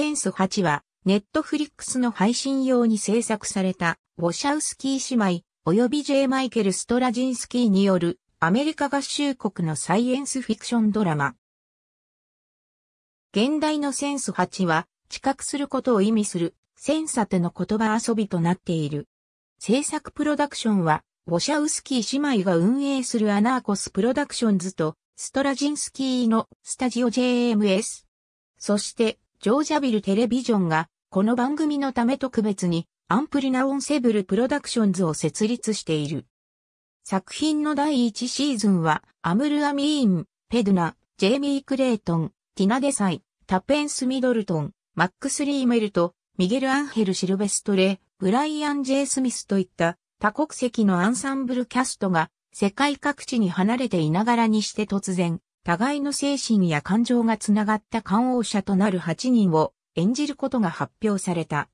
センス8は、ネットフリックスの配信用に制作された、ウォシャウスキー姉妹、及び J. マイケル・ストラジンスキーによる、アメリカ合衆国のサイエンスフィクションドラマ。現代のセンス8は、知覚することを意味する、センサテの言葉遊びとなっている。制作プロダクションは、ウォシャウスキー姉妹が運営するアナーコスプロダクションズと、ストラジンスキーのスタジオ JMS。そして、ジョージャビルテレビジョンが、この番組のため特別に、アンプリナオンセブルプロダクションズを設立している。作品の第1シーズンは、アムル・アミーン、ペドナ、ジェイミー・クレイトン、ティナ・デサイ、タペンス・ミドルトン、マックス・リーメルト、ミゲル・アンヘル・シルベストレ、ブライアン・ジェイ・スミスといった多国籍のアンサンブルキャストが世界各地に離れていながらにして突然互いの精神や感情がつながった感応者となる8人を演じることが発表された。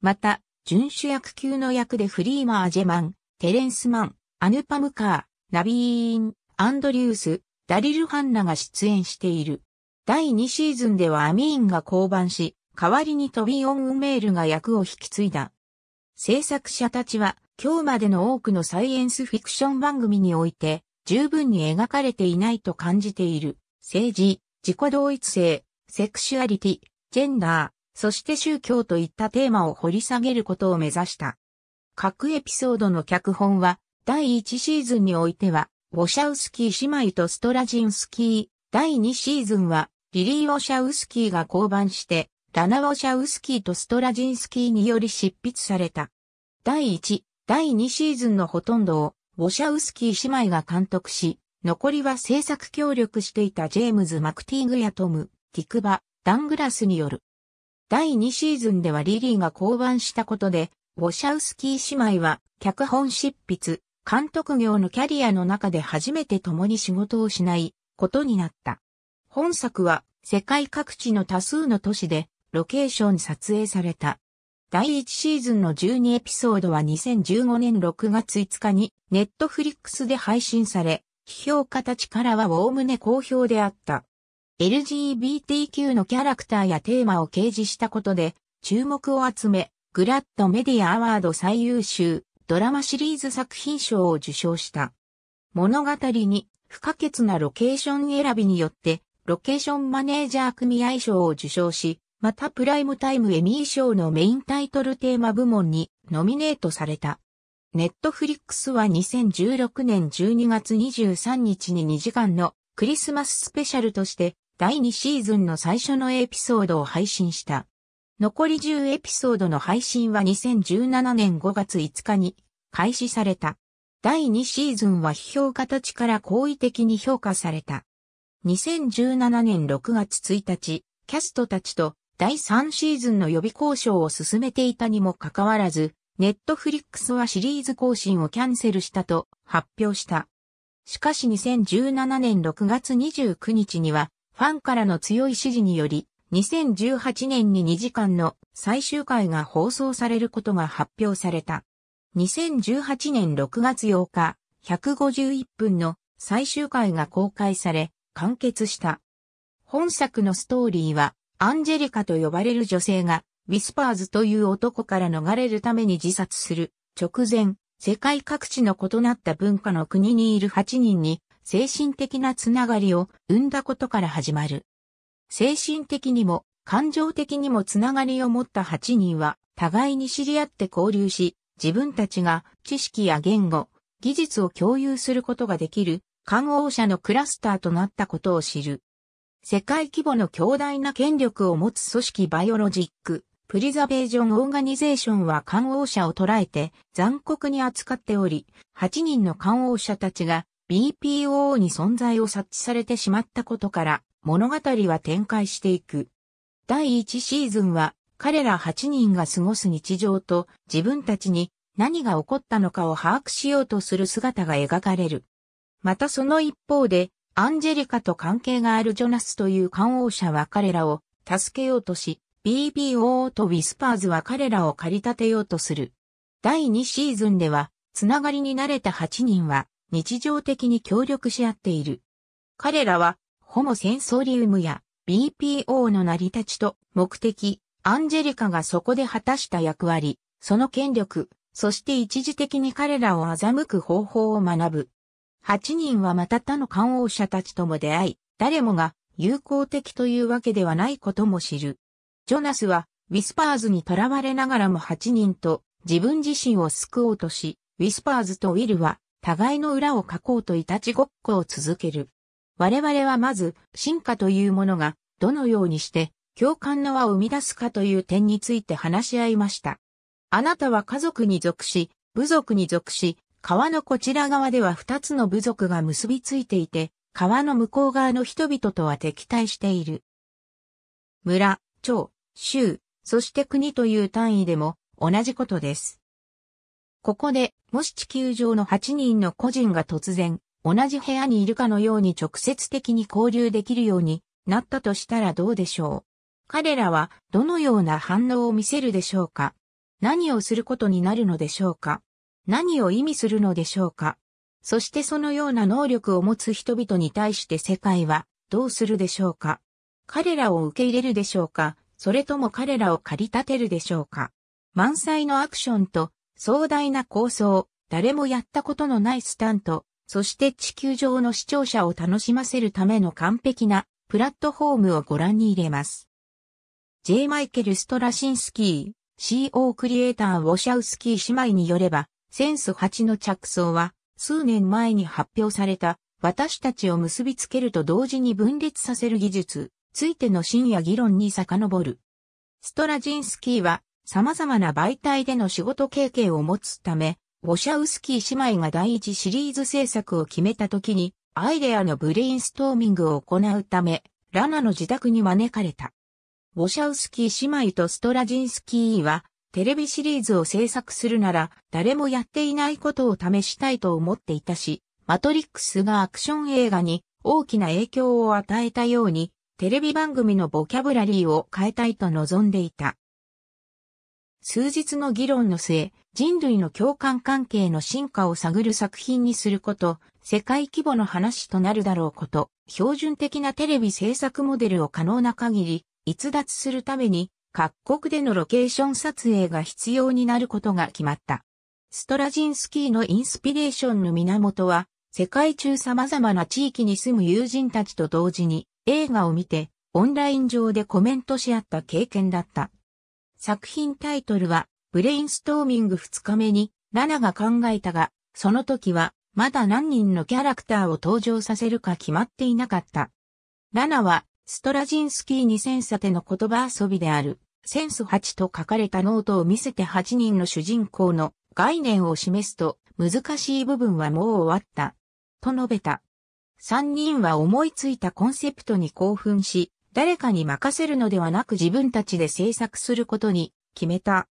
また、遵守役級の役でフリーマー・ジェマン、テレンス・マン、アヌパムカー、ナビーン、アンドリュース、ダリル・ハンナが出演している。第2シーズンではアミーンが降板し、代わりにトビー・オン・ウメールが役を引き継いだ。制作者たちは、今日までの多くのサイエンスフィクション番組において、十分に描かれていないと感じている、政治、自己同一性、セクシュアリティ、ジェンダー、そして宗教といったテーマを掘り下げることを目指した。各エピソードの脚本は、第1シーズンにおいては、ウォシャウスキー姉妹とストラジンスキー、第2シーズンは、リリー・ウォシャウスキーが降板して、ラナ・ウォシャウスキーとストラジンスキーにより執筆された。第1、第2シーズンのほとんどを、ウォシャウスキー姉妹が監督し、残りは制作協力していたジェームズ・マクティーグやトム、ティクバ、ダングラスによる。第2シーズンではリリーが降板したことで、ウォシャウスキー姉妹は脚本執筆、監督業のキャリアの中で初めて共に仕事をしないことになった。本作は世界各地の多数の都市でロケーション撮影された。第1シーズンの12エピソードは2015年6月5日にネットフリックスで配信され、批評家たちからはおおむね好評であった。LGBTQ のキャラクターやテーマを掲示したことで注目を集め、グラッドメディアアワード最優秀ドラマシリーズ作品賞を受賞した。物語に不可欠なロケーション選びによってロケーションマネージャー組合賞を受賞し、またプライムタイムエミー賞のメインタイトルテーマ部門にノミネートされた。ネットフリックスは2016年12月23日に2時間のクリスマススペシャルとして第2シーズンの最初のエピソードを配信した。残り10エピソードの配信は2017年5月5日に開始された。第2シーズンは批評家たちから好意的に評価された。2017年6月1日、キャストたちと第3シーズンの予備交渉を進めていたにもかかわらず、ネットフリックスはシリーズ更新をキャンセルしたと発表した。しかし2017年6月29日には、ファンからの強い支持により、2018年に2時間の最終回が放送されることが発表された。2018年6月8日、151分の最終回が公開され、完結した。本作のストーリーは、アンジェリカと呼ばれる女性が、ウィスパーズという男から逃れるために自殺する直前、世界各地の異なった文化の国にいる8人に精神的なつながりを生んだことから始まる。精神的にも感情的にもつながりを持った8人は互いに知り合って交流し、自分たちが知識や言語、技術を共有することができる、観王者のクラスターとなったことを知る。世界規模の強大な権力を持つ組織バイオロジック、プリザベージョン・オーガニゼーションは官王者を捉えて残酷に扱っており、8人の官王者たちが BPO に存在を察知されてしまったことから物語は展開していく。第1シーズンは彼ら8人が過ごす日常と自分たちに何が起こったのかを把握しようとする姿が描かれる。またその一方でアンジェリカと関係があるジョナスという観王者は彼らを助けようとし、b b o とウィスパーズは彼らを駆り立てようとする。第2シーズンでは、つながりに慣れた8人は日常的に協力し合っている。彼らは、ホモセンソリウムや BPO の成り立ちと目的、アンジェリカがそこで果たした役割、その権力、そして一時的に彼らを欺く方法を学ぶ。8人はまた他の官王者たちとも出会い、誰もが友好的というわけではないことも知る。ジョナスは、ウィスパーズに囚われながらも8人と自分自身を救おうとし、ウィスパーズとウィルは互いの裏を書こうといたちごっこを続ける。我々はまず進化というものがどのようにして共感の輪を生み出すかという点について話し合いました。あなたは家族に属し、部族に属し、川のこちら側では二つの部族が結びついていて、川の向こう側の人々とは敵対している。村、町、州、そして国という単位でも同じことです。ここで、もし地球上の8人の個人が突然、同じ部屋にいるかのように直接的に交流できるようになったとしたらどうでしょう。彼らはどのような反応を見せるでしょうか何をすることになるのでしょうか何を意味するのでしょうかそしてそのような能力を持つ人々に対して世界はどうするでしょうか彼らを受け入れるでしょうかそれとも彼らを駆り立てるでしょうか満載のアクションと壮大な構想、誰もやったことのないスタント、そして地球上の視聴者を楽しませるための完璧なプラットフォームをご覧に入れます。J. マイケル・ストラシンスキー、CO クリエイター・ウォシャウスキー姉妹によれば、センス8の着想は、数年前に発表された、私たちを結びつけると同時に分裂させる技術、ついての深夜議論に遡る。ストラジンスキーは、様々な媒体での仕事経験を持つため、ウォシャウスキー姉妹が第一シリーズ制作を決めた時に、アイデアのブレインストーミングを行うため、ラナの自宅に招かれた。ウォシャウスキー姉妹とストラジンスキーは、テレビシリーズを制作するなら、誰もやっていないことを試したいと思っていたし、マトリックスがアクション映画に大きな影響を与えたように、テレビ番組のボキャブラリーを変えたいと望んでいた。数日の議論の末、人類の共感関係の進化を探る作品にすること、世界規模の話となるだろうこと、標準的なテレビ制作モデルを可能な限り、逸脱するために、各国でのロケーション撮影が必要になることが決まった。ストラジンスキーのインスピレーションの源は、世界中様々な地域に住む友人たちと同時に映画を見て、オンライン上でコメントし合った経験だった。作品タイトルは、ブレインストーミング2日目に、ラナが考えたが、その時は、まだ何人のキャラクターを登場させるか決まっていなかった。ラナは、ストラジンスキー2000査ての言葉遊びである。センス8と書かれたノートを見せて8人の主人公の概念を示すと、難しい部分はもう終わった。と述べた。3人は思いついたコンセプトに興奮し、誰かに任せるのではなく自分たちで制作することに決めた。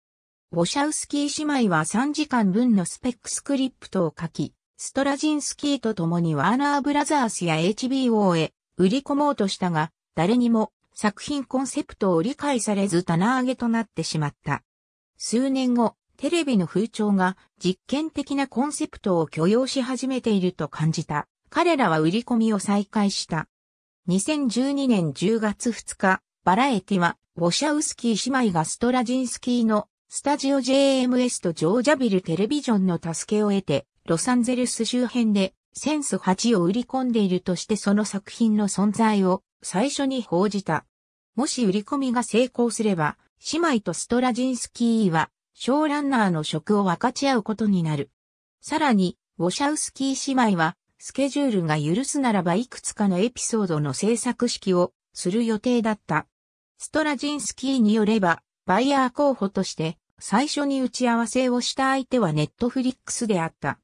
ウォシャウスキー姉妹は3時間分のスペックスクリプトを書き、ストラジンスキーと共にワーナーブラザースや HBO へ売り込もうとしたが、誰にも作品コンセプトを理解されず棚上げとなってしまった。数年後、テレビの風潮が実験的なコンセプトを許容し始めていると感じた。彼らは売り込みを再開した。2012年10月2日、バラエティは、ウォシャウスキー姉妹がストラジンスキーのスタジオ JMS とジョージャビルテレビジョンの助けを得て、ロサンゼルス周辺でセンス8を売り込んでいるとしてその作品の存在を最初に報じた。もし売り込みが成功すれば、姉妹とストラジンスキーは、ショーランナーの職を分かち合うことになる。さらに、ウォシャウスキー姉妹は、スケジュールが許すならばいくつかのエピソードの制作式をする予定だった。ストラジンスキーによれば、バイヤー候補として、最初に打ち合わせをした相手はネットフリックスであった。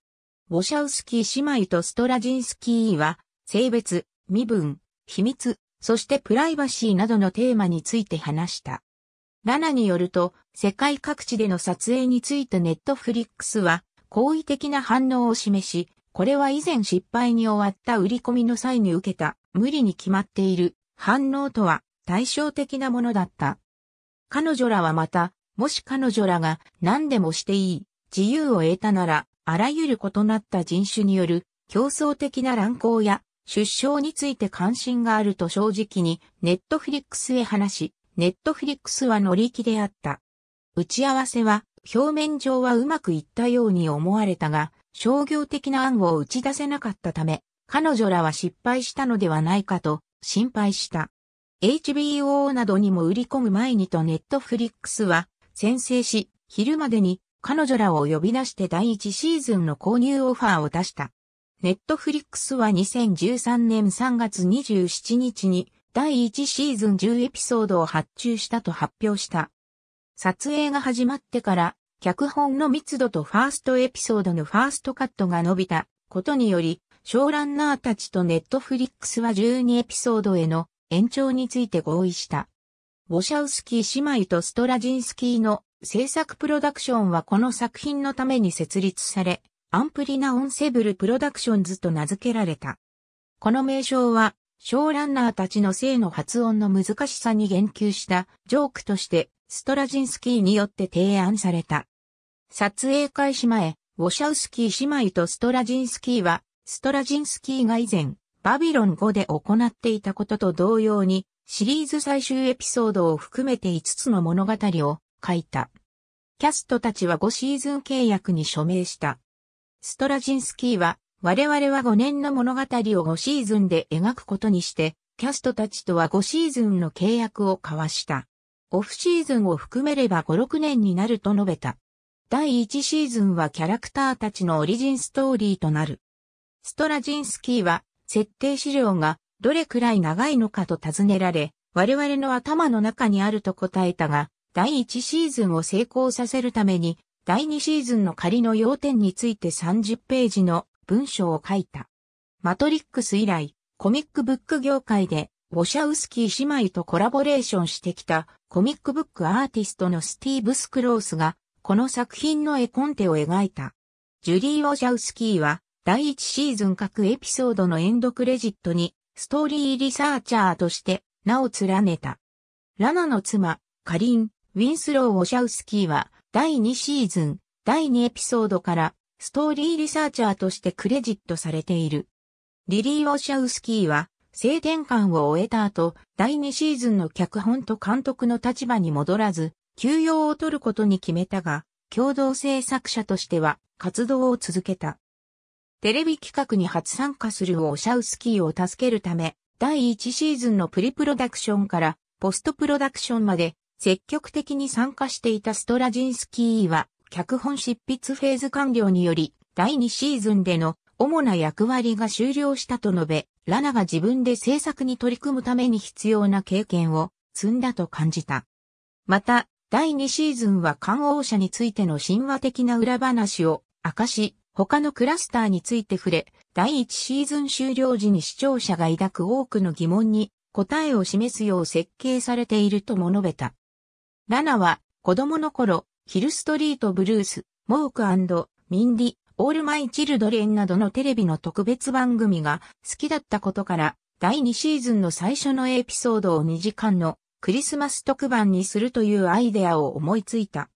ウォシャウスキー姉妹とストラジンスキーは、性別、身分、秘密、そしてプライバシーなどのテーマについて話した。ラナによると、世界各地での撮影についてネットフリックスは、好意的な反応を示し、これは以前失敗に終わった売り込みの際に受けた、無理に決まっている、反応とは、対照的なものだった。彼女らはまた、もし彼女らが何でもしていい、自由を得たなら、あらゆる異なった人種による競争的な乱行や出生について関心があると正直にネットフリックスへ話し、ネットフリックスは乗り気であった。打ち合わせは表面上はうまくいったように思われたが、商業的な案を打ち出せなかったため、彼女らは失敗したのではないかと心配した。HBO などにも売り込む前にとネットフリックスは先制し、昼までに彼女らを呼び出して第1シーズンの購入オファーを出した。ネットフリックスは2013年3月27日に第1シーズン10エピソードを発注したと発表した。撮影が始まってから、脚本の密度とファーストエピソードのファーストカットが伸びたことにより、ショーランナーたちとネットフリックスは12エピソードへの延長について合意した。ウォシャウスキー姉妹とストラジンスキーの制作プロダクションはこの作品のために設立され、アンプリナ・オンセブル・プロダクションズと名付けられた。この名称は、ショーランナーたちの性の発音の難しさに言及したジョークとして、ストラジンスキーによって提案された。撮影開始前、ウォシャウスキー姉妹とストラジンスキーは、ストラジンスキーが以前、バビロン5で行っていたことと同様に、シリーズ最終エピソードを含めて5つの物語を書いた。キャストたちは5シーズン契約に署名した。ストラジンスキーは、我々は5年の物語を5シーズンで描くことにして、キャストたちとは5シーズンの契約を交わした。オフシーズンを含めれば5、6年になると述べた。第1シーズンはキャラクターたちのオリジンストーリーとなる。ストラジンスキーは、設定資料がどれくらい長いのかと尋ねられ、我々の頭の中にあると答えたが、第1シーズンを成功させるために、第2シーズンの仮の要点について30ページの文章を書いた。マトリックス以来、コミックブック業界で、ウォシャウスキー姉妹とコラボレーションしてきたコミックブックアーティストのスティーブ・スクロースが、この作品の絵コンテを描いた。ジュリー・ウォシャウスキーは、第1シーズン各エピソードのエンドクレジットに、ストーリーリサーチャーとして名を連ねた。ラナの妻、カリン・ウィンスロー・ウォシャウスキーは、第2シーズン、第2エピソードから、ストーリーリサーチャーとしてクレジットされている。リリー・オシャウスキーは、性転換を終えた後、第2シーズンの脚本と監督の立場に戻らず、休養を取ることに決めたが、共同制作者としては活動を続けた。テレビ企画に初参加するオシャウスキーを助けるため、第1シーズンのプリプロダクションからポストプロダクションまで積極的に参加していたストラジンスキーは、脚本執筆フェーズ完了により、第2シーズンでの主な役割が終了したと述べ、ラナが自分で制作に取り組むために必要な経験を積んだと感じた。また、第2シーズンは観王者についての神話的な裏話を明かし、他のクラスターについて触れ、第1シーズン終了時に視聴者が抱く多くの疑問に答えを示すよう設計されているとも述べた。ラナは、子供の頃、ヒルストリートブルース、モークミンディ、オールマイ・チルドレンなどのテレビの特別番組が好きだったことから、第2シーズンの最初のエピソードを2時間のクリスマス特番にするというアイデアを思いついた。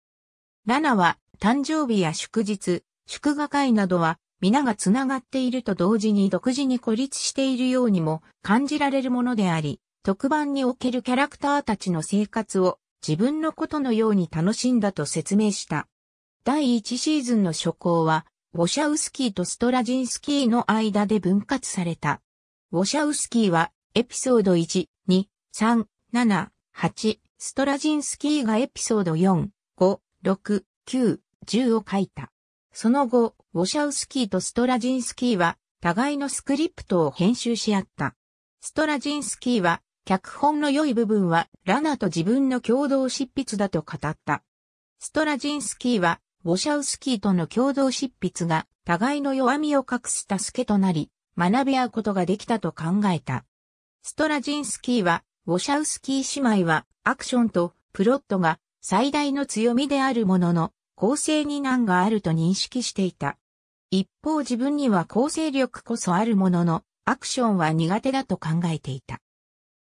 ラナは誕生日や祝日、祝賀会などは皆がつながっていると同時に独自に孤立しているようにも感じられるものであり、特番におけるキャラクターたちの生活を自分のことのように楽しんだと説明した。第1シーズンの初行は、ウォシャウスキーとストラジンスキーの間で分割された。ウォシャウスキーは、エピソード1、2、3、7、8、ストラジンスキーがエピソード4、5、6、9、10を書いた。その後、ウォシャウスキーとストラジンスキーは、互いのスクリプトを編集し合った。ストラジンスキーは、脚本の良い部分はラナと自分の共同執筆だと語った。ストラジンスキーは、ウォシャウスキーとの共同執筆が互いの弱みを隠す助けとなり、学び合うことができたと考えた。ストラジンスキーは、ウォシャウスキー姉妹は、アクションとプロットが最大の強みであるものの、構成に難があると認識していた。一方自分には構成力こそあるものの、アクションは苦手だと考えていた。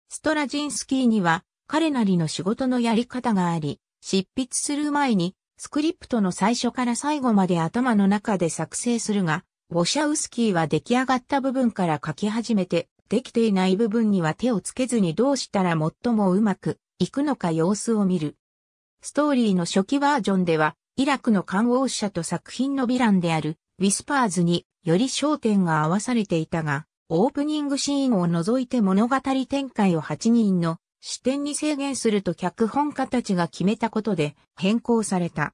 ストラジンスキーには彼なりの仕事のやり方があり、執筆する前にスクリプトの最初から最後まで頭の中で作成するが、ウォシャウスキーは出来上がった部分から書き始めて、できていない部分には手をつけずにどうしたら最もうまくいくのか様子を見る。ストーリーの初期バージョンでは、イラクの官王者と作品のヴィランであるウィスパーズにより焦点が合わされていたが、オープニングシーンを除いて物語展開を8人の視点に制限すると脚本家たちが決めたことで変更された。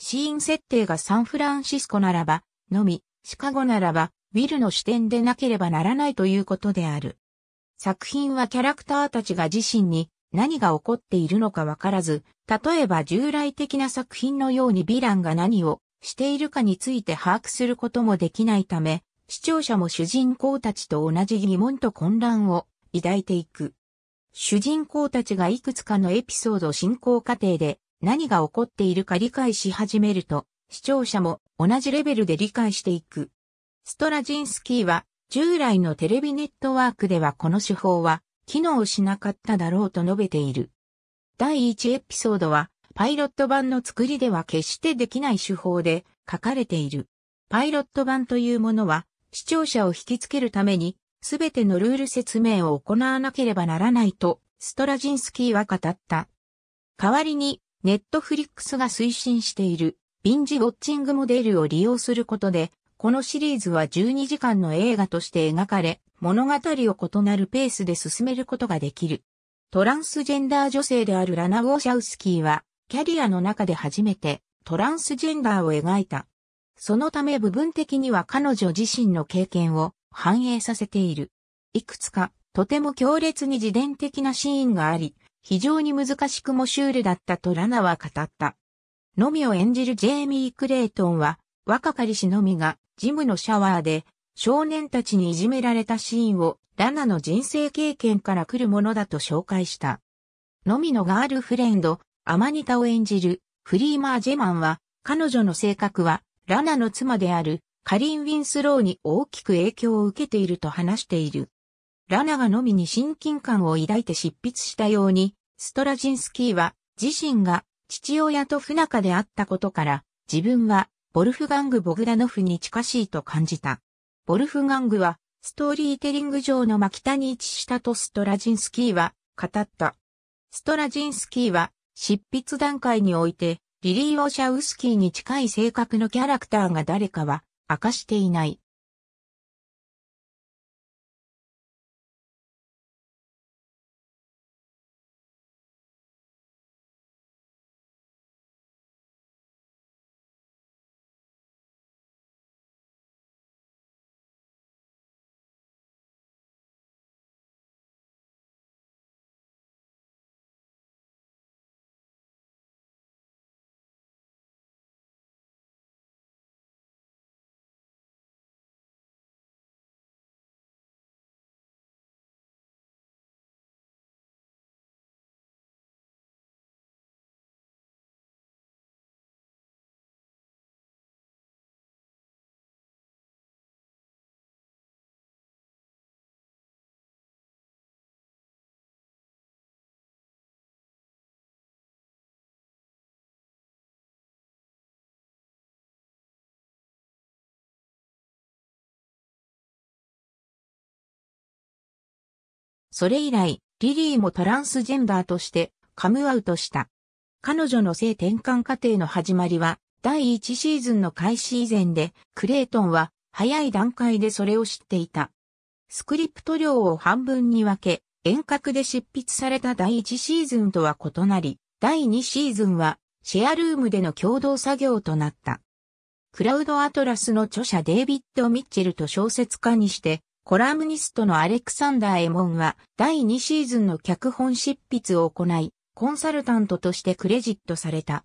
シーン設定がサンフランシスコならば、のみ、シカゴならば、ウィルの視点でなければならないということである。作品はキャラクターたちが自身に何が起こっているのかわからず、例えば従来的な作品のようにヴィランが何をしているかについて把握することもできないため、視聴者も主人公たちと同じ疑問と混乱を抱いていく。主人公たちがいくつかのエピソード進行過程で何が起こっているか理解し始めると、視聴者も同じレベルで理解していく。ストラジンスキーは、従来のテレビネットワークではこの手法は機能しなかっただろうと述べている。第1エピソードは、パイロット版の作りでは決してできない手法で書かれている。パイロット版というものは、視聴者を引きつけるために、すべてのルール説明を行わなければならないと、ストラジンスキーは語った。代わりに、ネットフリックスが推進している、ビンジウォッチングモデルを利用することで、このシリーズは12時間の映画として描かれ、物語を異なるペースで進めることができる。トランスジェンダー女性であるラナ・ウォシャウスキーは、キャリアの中で初めてトランスジェンダーを描いたそのため部分的には彼女自身の経験を反映させている。いくつか、とても強烈に自伝的なシーンがあり、非常に難しくもシュールだったとラナは語った。のみを演じるジェイミー・クレイトンは、若かりしのみが、ジムのシャワーで、少年たちにいじめられたシーンを、ラナの人生経験から来るものだと紹介した。のみのガールフレンド、アマニタを演じる、フリーマー・ジェマンは、彼女の性格は、ラナの妻であるカリン・ウィンスローに大きく影響を受けていると話している。ラナがのみに親近感を抱いて執筆したように、ストラジンスキーは自身が父親と不仲であったことから、自分はボルフガング・ボグダノフに近しいと感じた。ボルフガングはストーリーテリング上の真北に位置したとストラジンスキーは語った。ストラジンスキーは執筆段階においてリリー・ウォシャウスキーに近い性格のキャラクターが誰かは明かしていない。それ以来、リリーもトランスジェンダーとしてカムアウトした。彼女の性転換過程の始まりは、第1シーズンの開始以前で、クレイトンは早い段階でそれを知っていた。スクリプト量を半分に分け、遠隔で執筆された第1シーズンとは異なり、第2シーズンはシェアルームでの共同作業となった。クラウドアトラスの著者デイビッド・ミッチェルと小説家にしてコラムニストのアレクサンダー・エモンは第2シーズンの脚本執筆を行い、コンサルタントとしてクレジットされた。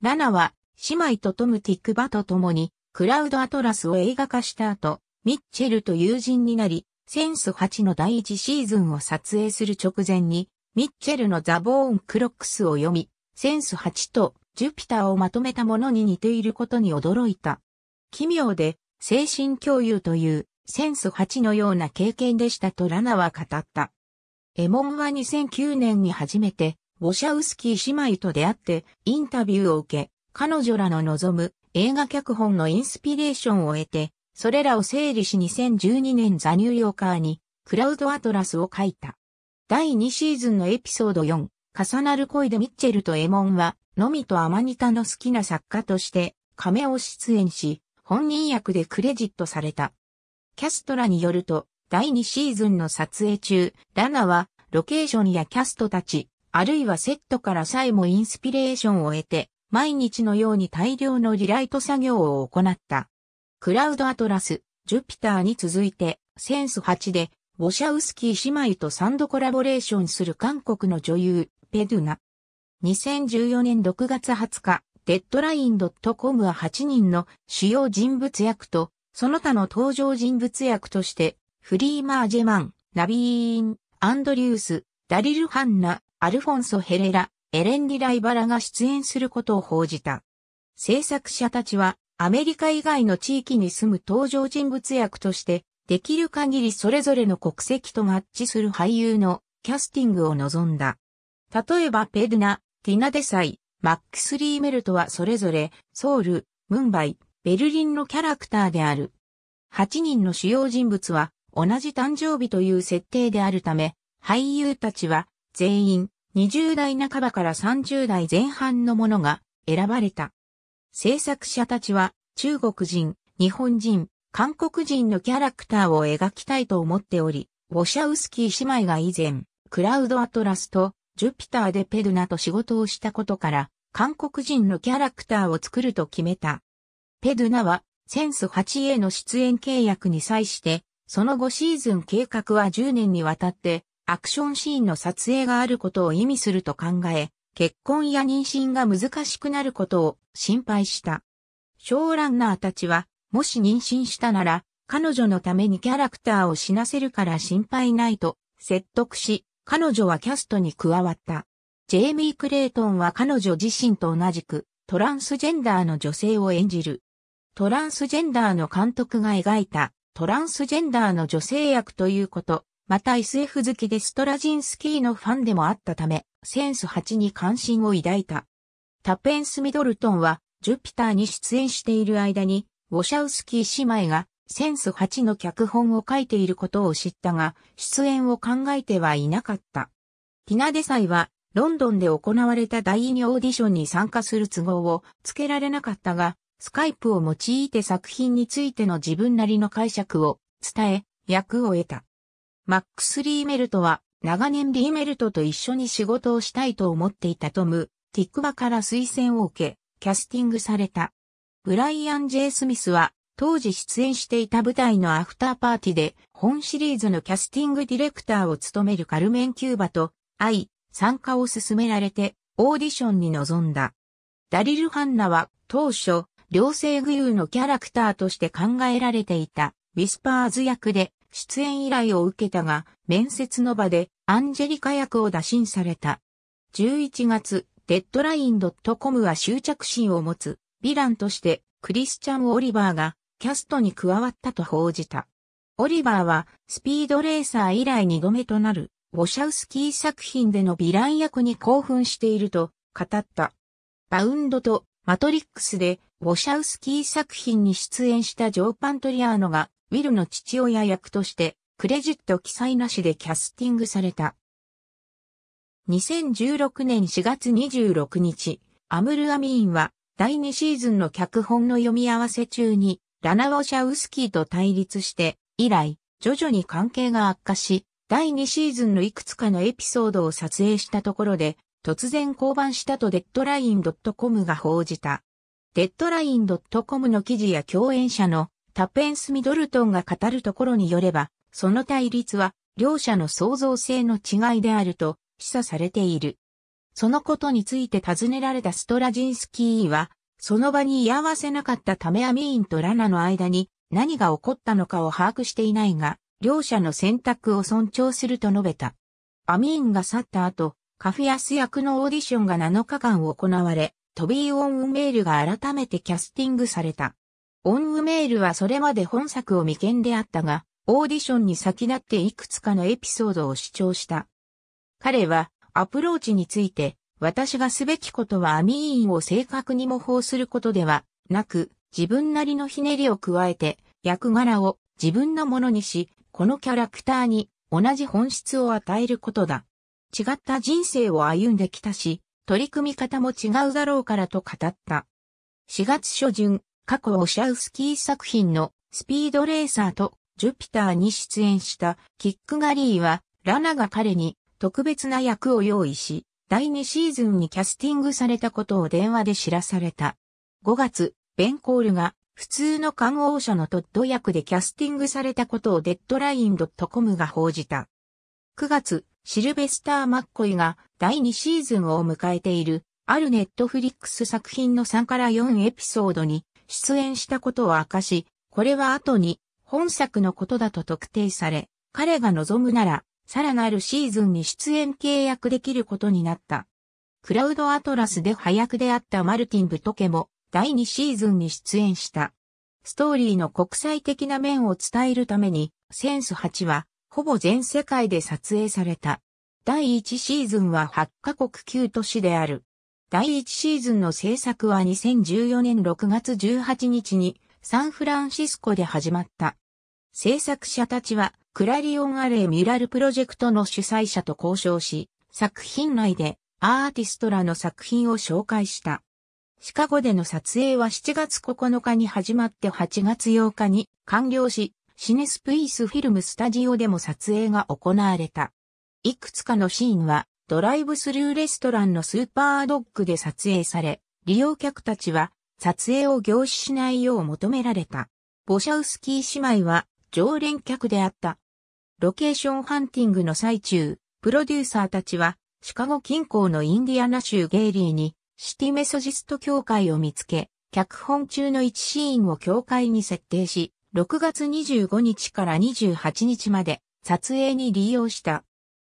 ラナは姉妹とトム・ティックバと共にクラウド・アトラスを映画化した後、ミッチェルと友人になり、センス8の第1シーズンを撮影する直前に、ミッチェルのザ・ボーン・クロックスを読み、センス8とジュピターをまとめたものに似ていることに驚いた。奇妙で精神共有というセンス8のような経験でしたとラナは語った。エモンは2009年に初めて、ウォシャウスキー姉妹と出会って、インタビューを受け、彼女らの望む映画脚本のインスピレーションを得て、それらを整理し2012年ザ・ニューヨーカーに、クラウドアトラスを書いた。第2シーズンのエピソード4、重なる恋でミッチェルとエモンは、のみとアマニタの好きな作家として、亀を出演し、本人役でクレジットされた。キャストらによると、第2シーズンの撮影中、ラナは、ロケーションやキャストたち、あるいはセットからさえもインスピレーションを得て、毎日のように大量のリライト作業を行った。クラウドアトラス、ジュピターに続いて、センス8で、ウォシャウスキー姉妹とサンドコラボレーションする韓国の女優、ペドゥナ。2014年6月20日、デッドライン .com は8人の主要人物役とその他の登場人物役として、フリーマージェマン、ナビーン、アンドリュース、ダリル・ハンナ、アルフォンソ・ヘレラ、エレン・ディライバラが出演することを報じた。制作者たちは、アメリカ以外の地域に住む登場人物役として、できる限りそれぞれの国籍と合致する俳優のキャスティングを望んだ。例えばペドナ、ティナデサイ、マックス・リーメルトはそれぞれ、ソウル、ムンバイ、ベルリンのキャラクターである。8人の主要人物は同じ誕生日という設定であるため、俳優たちは全員20代半ばから30代前半のものが選ばれた。制作者たちは中国人、日本人、韓国人のキャラクターを描きたいと思っており、ウォシャウスキー姉妹が以前、クラウドアトラスとジュピターでペドナと仕事をしたことから、韓国人のキャラクターを作ると決めた。ペドゥナは、センス 8A の出演契約に際して、その後シーズン計画は10年にわたって、アクションシーンの撮影があることを意味すると考え、結婚や妊娠が難しくなることを心配した。ショーランナーたちは、もし妊娠したなら、彼女のためにキャラクターを死なせるから心配ないと説得し、彼女はキャストに加わった。ジェイミー・クレイトンは彼女自身と同じくトランスジェンダーの女性を演じる。トランスジェンダーの監督が描いたトランスジェンダーの女性役ということ、また SF 好きでストラジンスキーのファンでもあったため、センス8に関心を抱いた。タペンス・ミドルトンは、ジュピターに出演している間に、ウォシャウスキー姉妹が、センス8の脚本を書いていることを知ったが、出演を考えてはいなかった。ティナデサイは、ロンドンで行われた第二オーディションに参加する都合をつけられなかったが、スカイプを用いて作品についての自分なりの解釈を伝え、役を得た。マックス・リーメルトは長年リーメルトと一緒に仕事をしたいと思っていたトム・ティックバから推薦を受け、キャスティングされた。ブライアン・ジェイスミスは当時出演していた舞台のアフターパーティで本シリーズのキャスティングディレクターを務めるカルメン・キューバと会い、参加を勧められてオーディションに臨んだ。ダリル・ハンナは当初両性具有のキャラクターとして考えられていた、ウィスパーズ役で出演依頼を受けたが、面接の場でアンジェリカ役を打診された。11月、デッドライン .com は執着心を持つ、ヴィランとしてクリスチャン・オリバーがキャストに加わったと報じた。オリバーはスピードレーサー以来2度目となるウォシャウスキー作品でのヴィラン役に興奮していると語った。バウンドとマトリックスでウォシャウスキー作品に出演したジョー・パントリアーノが、ウィルの父親役として、クレジット記載なしでキャスティングされた。2016年4月26日、アムル・アミーンは、第2シーズンの脚本の読み合わせ中に、ラナ・ウォシャウスキーと対立して、以来、徐々に関係が悪化し、第2シーズンのいくつかのエピソードを撮影したところで、突然降板したとデッドライン .com が報じた。デッドライン .com の記事や共演者のタペンス・ミドルトンが語るところによれば、その対立は両者の創造性の違いであると示唆されている。そのことについて尋ねられたストラジンスキーは、その場に居合わせなかったためアミーンとラナの間に何が起こったのかを把握していないが、両者の選択を尊重すると述べた。アミーンが去った後、カフィアス役のオーディションが7日間行われ、トビー・オンウメールが改めてキャスティングされた。オンウメールはそれまで本作を未見であったが、オーディションに先立っていくつかのエピソードを主張した。彼は、アプローチについて、私がすべきことはアミーインを正確に模倣することではなく、自分なりのひねりを加えて、役柄を自分のものにし、このキャラクターに同じ本質を与えることだ。違った人生を歩んできたし、取り組み方も違うだろうからと語った。4月初旬、過去オシャウスキー作品のスピードレーサーとジュピターに出演したキックガリーは、ラナが彼に特別な役を用意し、第2シーズンにキャスティングされたことを電話で知らされた。5月、ベンコールが普通の看護者のトッド役でキャスティングされたことをデッドライン .com が報じた。9月、シルベスター・マッコイが第2シーズンを迎えている、あるネットフリックス作品の3から4エピソードに出演したことを明かし、これは後に本作のことだと特定され、彼が望むなら、さらなるシーズンに出演契約できることになった。クラウドアトラスで配役であったマルティン・ブトケも第2シーズンに出演した。ストーリーの国際的な面を伝えるために、センス8はほぼ全世界で撮影された。第1シーズンは8カ国9都市である。第1シーズンの制作は2014年6月18日にサンフランシスコで始まった。制作者たちはクラリオンアレイミラルプロジェクトの主催者と交渉し、作品内でアーティストらの作品を紹介した。シカゴでの撮影は7月9日に始まって8月8日に完了し、シネスプイースフィルムスタジオでも撮影が行われた。いくつかのシーンはドライブスルーレストランのスーパードッグで撮影され、利用客たちは撮影を凝視しないよう求められた。ボシャウスキー姉妹は常連客であった。ロケーションハンティングの最中、プロデューサーたちはシカゴ近郊のインディアナ州ゲイリーにシティメソジスト協会を見つけ、脚本中の1シーンを教会に設定し、6月25日から28日まで撮影に利用した。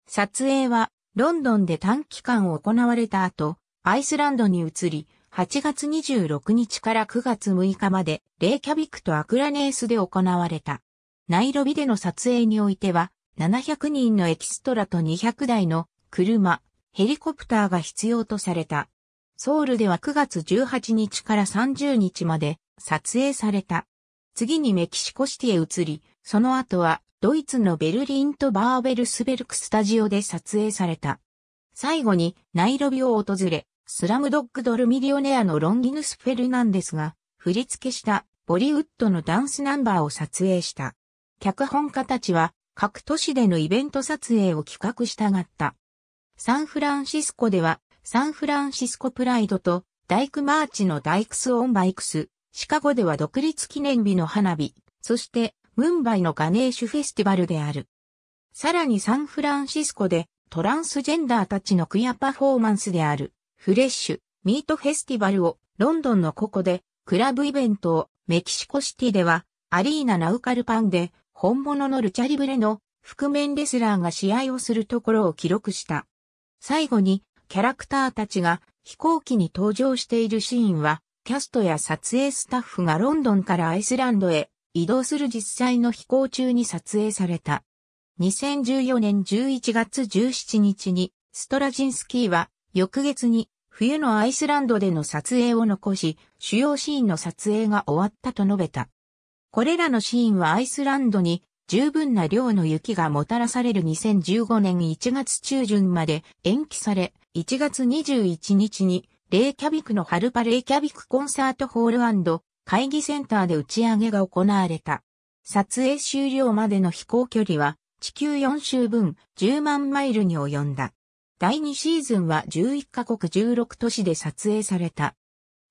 撮影はロンドンで短期間行われた後、アイスランドに移り、8月26日から9月6日までレイキャビクとアクラネースで行われた。ナイロビでの撮影においては、700人のエキストラと200台の車、ヘリコプターが必要とされた。ソウルでは9月18日から30日まで撮影された。次にメキシコシティへ移り、その後はドイツのベルリンとバーベルスベルクスタジオで撮影された。最後にナイロビを訪れ、スラムドッグドルミリオネアのロンギヌス・フェルナンデスが振り付けしたボリウッドのダンスナンバーを撮影した。脚本家たちは各都市でのイベント撮影を企画したがった。サンフランシスコではサンフランシスコプライドとダイクマーチのダイクス・オン・バイクス、シカゴでは独立記念日の花火、そしてムンバイのガネーシュフェスティバルである。さらにサンフランシスコでトランスジェンダーたちのクヤパフォーマンスであるフレッシュミートフェスティバルをロンドンのここでクラブイベントをメキシコシティではアリーナナウカルパンで本物のルチャリブレの覆面レスラーが試合をするところを記録した。最後にキャラクターたちが飛行機に登場しているシーンはキャストや撮影スタッフがロンドンからアイスランドへ移動する実際の飛行中に撮影された。2014年11月17日にストラジンスキーは翌月に冬のアイスランドでの撮影を残し、主要シーンの撮影が終わったと述べた。これらのシーンはアイスランドに十分な量の雪がもたらされる2015年1月中旬まで延期され、1月21日にレイキャビクのハルパレイキャビクコンサートホール会議センターで打ち上げが行われた。撮影終了までの飛行距離は地球4周分10万マイルに及んだ。第2シーズンは11カ国16都市で撮影された。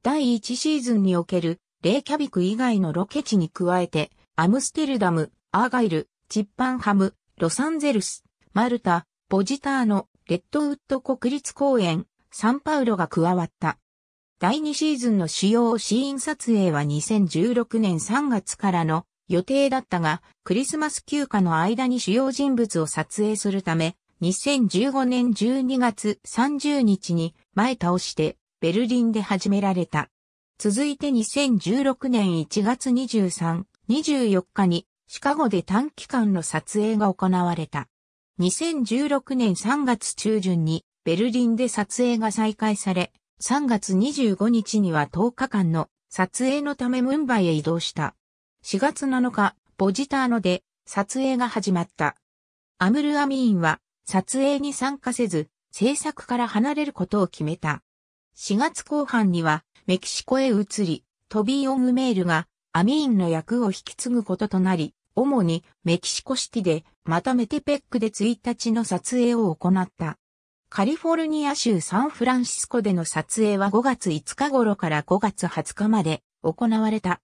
第1シーズンにおけるレイキャビク以外のロケ地に加えて、アムステルダム、アーガイル、チッパンハム、ロサンゼルス、マルタ、ポジターノ、レッドウッド国立公園、サンパウロが加わった。第2シーズンの主要シーン撮影は2016年3月からの予定だったが、クリスマス休暇の間に主要人物を撮影するため、2015年12月30日に前倒してベルリンで始められた。続いて2016年1月23、24日にシカゴで短期間の撮影が行われた。2016年3月中旬にベルリンで撮影が再開され、3月25日には10日間の撮影のためムンバイへ移動した。4月7日、ボジターノで撮影が始まった。アムル・アミーンは撮影に参加せず、制作から離れることを決めた。4月後半にはメキシコへ移り、トビー・オングメールがアミーンの役を引き継ぐこととなり、主にメキシコシティでまとめてペックで1日の撮影を行った。カリフォルニア州サンフランシスコでの撮影は5月5日頃から5月20日まで行われた。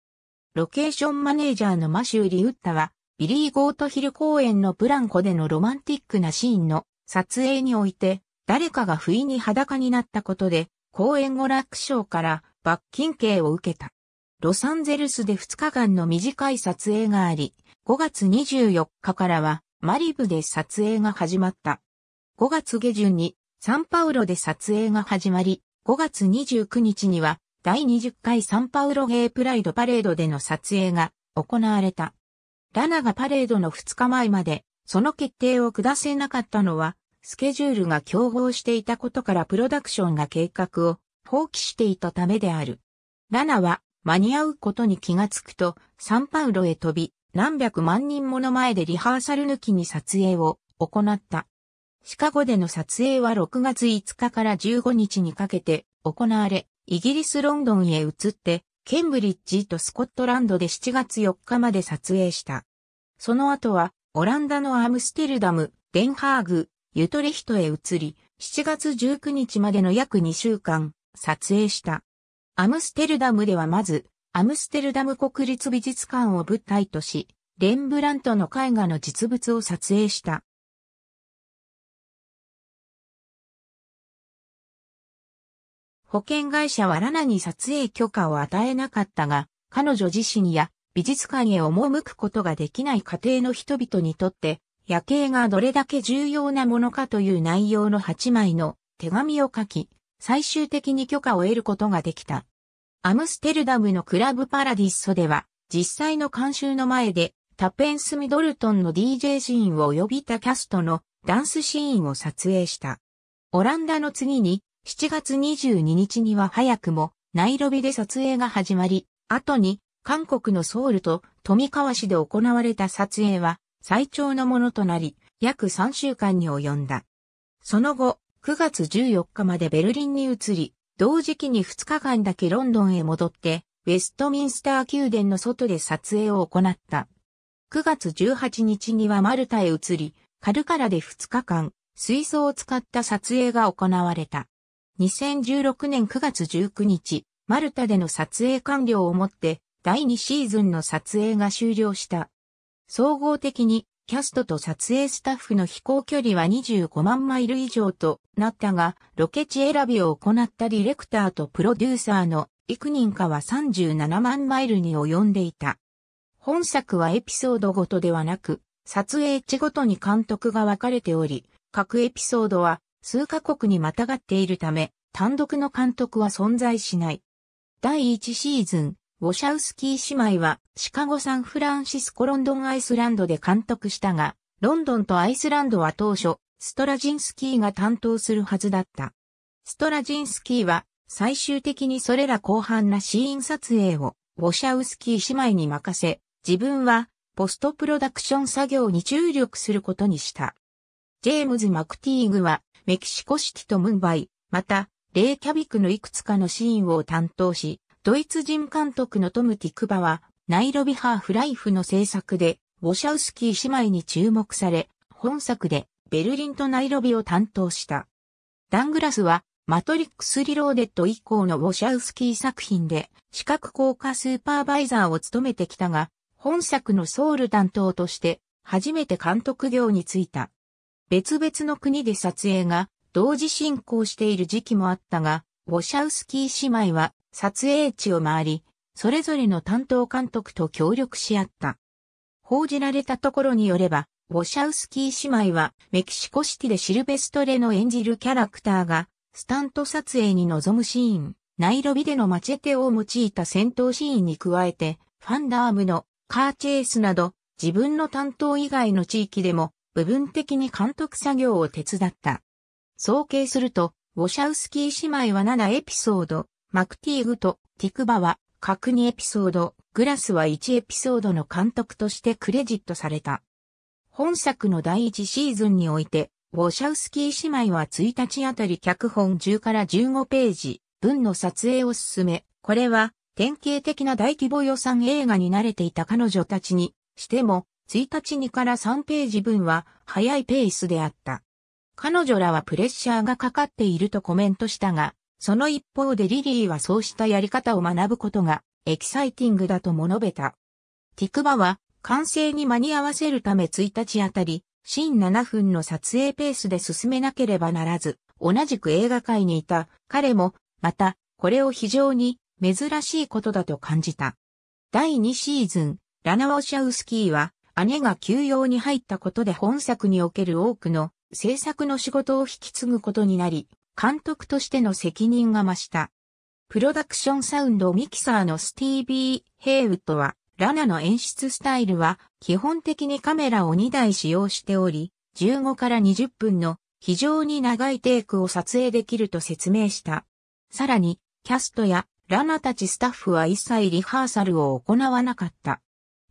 ロケーションマネージャーのマシュー・リウッタは、ビリー・ゴートヒル公園のブランコでのロマンティックなシーンの撮影において、誰かが不意に裸になったことで、公園娯楽賞から罰金刑を受けた。ロサンゼルスで2日間の短い撮影があり、5月24日からはマリブで撮影が始まった。5月下旬にサンパウロで撮影が始まり、5月29日には第20回サンパウロゲイプライドパレードでの撮影が行われた。ラナがパレードの2日前までその決定を下せなかったのは、スケジュールが競合していたことからプロダクションが計画を放棄していたためである。ラナは間に合うことに気がつくと、サンパウロへ飛び、何百万人もの前でリハーサル抜きに撮影を行った。シカゴでの撮影は6月5日から15日にかけて行われ、イギリスロンドンへ移って、ケンブリッジとスコットランドで7月4日まで撮影した。その後は、オランダのアムステルダム、デンハーグ、ユトレヒトへ移り、7月19日までの約2週間、撮影した。アムステルダムではまず、アムステルダム国立美術館を舞台とし、レンブラントの絵画の実物を撮影した。保険会社はラナに撮影許可を与えなかったが、彼女自身や美術館へ赴くことができない家庭の人々にとって、夜景がどれだけ重要なものかという内容の8枚の手紙を書き、最終的に許可を得ることができた。アムステルダムのクラブパラディッソでは、実際の監修の前で、タペンス・ミドルトンの DJ シーンを呼びたキャストのダンスシーンを撮影した。オランダの次に7月22日には早くもナイロビで撮影が始まり、後に韓国のソウルと富川市で行われた撮影は最長のものとなり、約3週間に及んだ。その後、9月14日までベルリンに移り、同時期に2日間だけロンドンへ戻って、ウェストミンスター宮殿の外で撮影を行った。9月18日にはマルタへ移り、カルカラで2日間、水槽を使った撮影が行われた。2016年9月19日、マルタでの撮影完了をもって第2シーズンの撮影が終了した。総合的にキャストと撮影スタッフの飛行距離は25万マイル以上となったが、ロケ地選びを行ったディレクターとプロデューサーの幾人かは37万マイルに及んでいた。本作はエピソードごとではなく、撮影地ごとに監督が分かれており、各エピソードは数カ国にまたがっているため、単独の監督は存在しない。第1シーズン、ウォシャウスキー姉妹はシカゴ・サンフランシスコ・ロンドン・アイスランドで監督したが、ロンドンとアイスランドは当初、ストラジンスキーが担当するはずだった。ストラジンスキーは最終的にそれら広範なシーン撮影をウォシャウスキー姉妹に任せ、自分はポストプロダクション作業に注力することにした。ジェームズ・マクティーグはメキシコシティとムンバイ、また、レイキャビクのいくつかのシーンを担当し、ドイツ人監督のトム・ティクバは、ナイロビハーフライフの制作で、ウォシャウスキー姉妹に注目され、本作でベルリンとナイロビを担当した。ダングラスは、マトリックス・リローデッド以降のウォシャウスキー作品で、視覚効果スーパーバイザーを務めてきたが、本作のソウル担当として、初めて監督業に就いた。別々の国で撮影が同時進行している時期もあったが、ウォシャウスキー姉妹は撮影地を回り、それぞれの担当監督と協力し合った。報じられたところによれば、ウォシャウスキー姉妹はメキシコシティでシルベストレの演じるキャラクターがスタント撮影に臨むシーン、ナイロビでのマチェテを用いた戦闘シーンに加えて、ファンダームのカーチェイスなど自分の担当以外の地域でも部分的に監督作業を手伝った。総計すると、ウォシャウスキー姉妹は7エピソード、マクティーグとティクバは各2エピソード、グラスは1エピソードの監督としてクレジットされた。本作の第1シーズンにおいて、ウォシャウスキー姉妹は1日あたり脚本10から15ページ分の撮影を進め、これは典型的な大規模予算映画に慣れていた彼女たちにしても1日にから3ページ分は早いペースであった。彼女らはプレッシャーがかかっているとコメントしたが、その一方でリリーはそうしたやり方を学ぶことがエキサイティングだとも述べた。ティクバは完成に間に合わせるため1日あたり、新7分の撮影ペースで進めなければならず、同じく映画界にいた彼も、また、これを非常に珍しいことだと感じた。第2シーズン、ラナ・ワシャウスキーは姉が休養に入ったことで本作における多くの制作の仕事を引き継ぐことになり、監督としての責任が増した。プロダクションサウンドミキサーのスティービー・ヘイウッドは、ラナの演出スタイルは基本的にカメラを2台使用しており、15から20分の非常に長いテイクを撮影できると説明した。さらに、キャストやラナたちスタッフは一切リハーサルを行わなかった。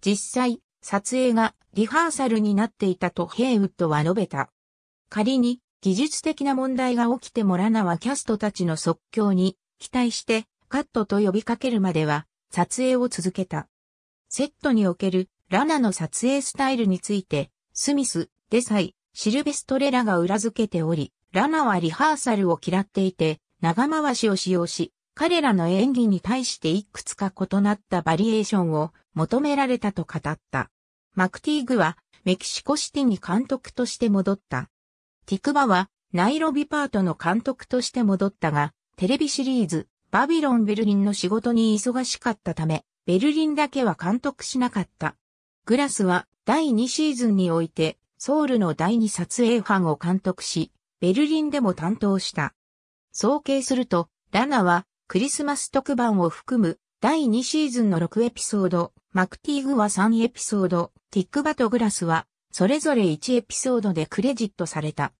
実際、撮影がリハーサルになっていたとヘイウッドは述べた。仮に技術的な問題が起きてもラナはキャストたちの即興に期待してカットと呼びかけるまでは撮影を続けた。セットにおけるラナの撮影スタイルについてスミス、デサイ、シルベストレラが裏付けており、ラナはリハーサルを嫌っていて長回しを使用し、彼らの演技に対していくつか異なったバリエーションを求められたと語った。マクティーグはメキシコシティに監督として戻った。ティクバはナイロビパートの監督として戻ったが、テレビシリーズバビロン・ベルリンの仕事に忙しかったため、ベルリンだけは監督しなかった。グラスは第2シーズンにおいてソウルの第2撮影班を監督し、ベルリンでも担当した。総計すると、ラナはクリスマス特番を含む第2シーズンの6エピソード、マクティーグは3エピソード、ティックバトグラスは、それぞれ1エピソードでクレジットされた。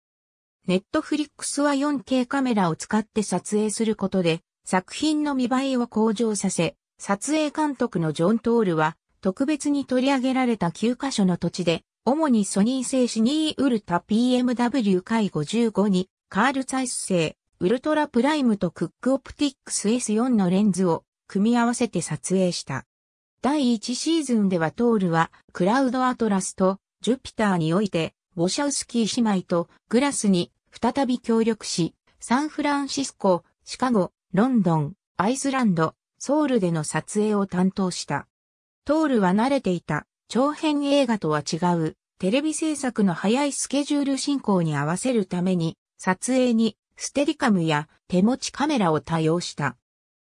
ネットフリックスは 4K カメラを使って撮影することで、作品の見栄えを向上させ、撮影監督のジョン・トールは、特別に取り上げられた9カ所の土地で、主にソニー製シニーウルタ PMW 回55に、カール・ツァイス製、ウルトラプライムとクックオプティックス S4 のレンズを組み合わせて撮影した。第1シーズンではトールはクラウドアトラスとジュピターにおいてウォシャウスキー姉妹とグラスに再び協力し、サンフランシスコ、シカゴ、ロンドン、アイスランド、ソウルでの撮影を担当した。トールは慣れていた長編映画とは違うテレビ制作の早いスケジュール進行に合わせるために撮影にステリカムや手持ちカメラを多用した。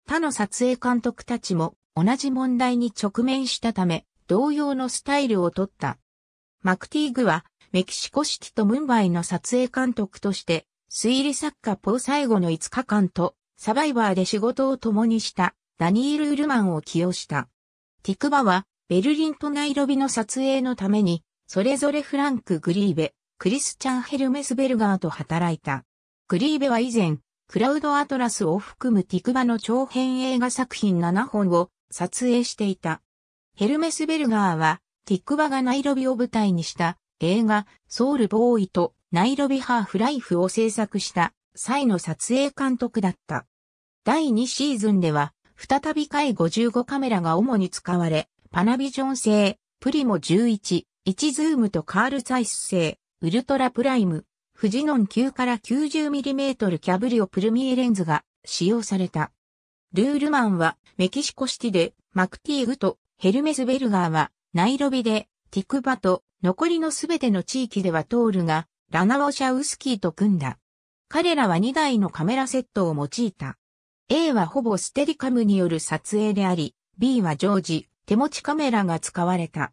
他の撮影監督たちも同じ問題に直面したため、同様のスタイルをとった。マクティーグは、メキシコシティとムンバイの撮影監督として、推理作家ポー最後の5日間と、サバイバーで仕事を共にした、ダニール・ウルマンを起用した。ティクバは、ベルリンとナイロビの撮影のために、それぞれフランク・グリーベ、クリスチャン・ヘルメスベルガーと働いた。グリーベは以前、クラウドアトラスを含むティクバの長編映画作品7本を撮影していた。ヘルメスベルガーは、ティクバがナイロビを舞台にした映画ソウルボーイとナイロビハーフライフを制作した際の撮影監督だった。第2シーズンでは、再び回55カメラが主に使われ、パナビジョン製、プリモ11、1ズームとカールサイス製、ウルトラプライム、富士ノン9から 90mm キャブリオプルミエレンズが使用された。ルールマンはメキシコシティでマクティーグとヘルメスベルガーはナイロビでティクバと残りのすべての地域ではトールがラナオシャウスキーと組んだ。彼らは2台のカメラセットを用いた。A はほぼステリカムによる撮影であり、B は常時手持ちカメラが使われた。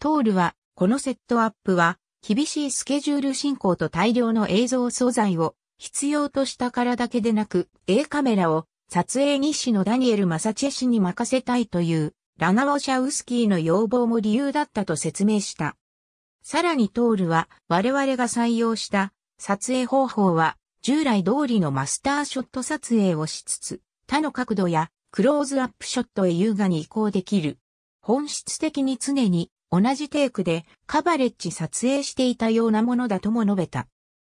トールはこのセットアップは厳しいスケジュール進行と大量の映像素材を必要としたからだけでなく、A カメラを撮影日誌のダニエル・マサチェ氏に任せたいというラナ・オシャウスキーの要望も理由だったと説明した。さらにトールは我々が採用した撮影方法は従来通りのマスターショット撮影をしつつ、他の角度やクローズアップショットへ優雅に移行できる。本質的に常に同じテイクでカバレッジ撮影していたようなものだとも述べた。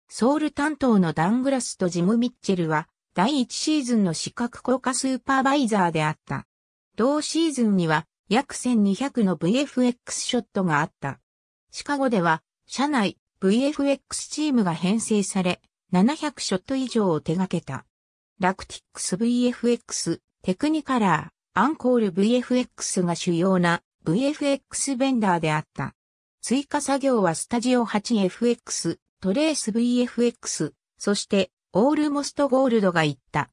ソウル担当のダングラスとジム・ミッチェルは第1シーズンの資格効果スーパーバイザーであった。同シーズンには約1200の VFX ショットがあった。シカゴでは社内 VFX チームが編成され700ショット以上を手掛けた。ラクティックス VFX、テクニカラー、アンコール VFX が主要な VFX ベンダーであった。追加作業はスタジオ 8FX、トレース VFX、そしてオールモストゴールドがいった。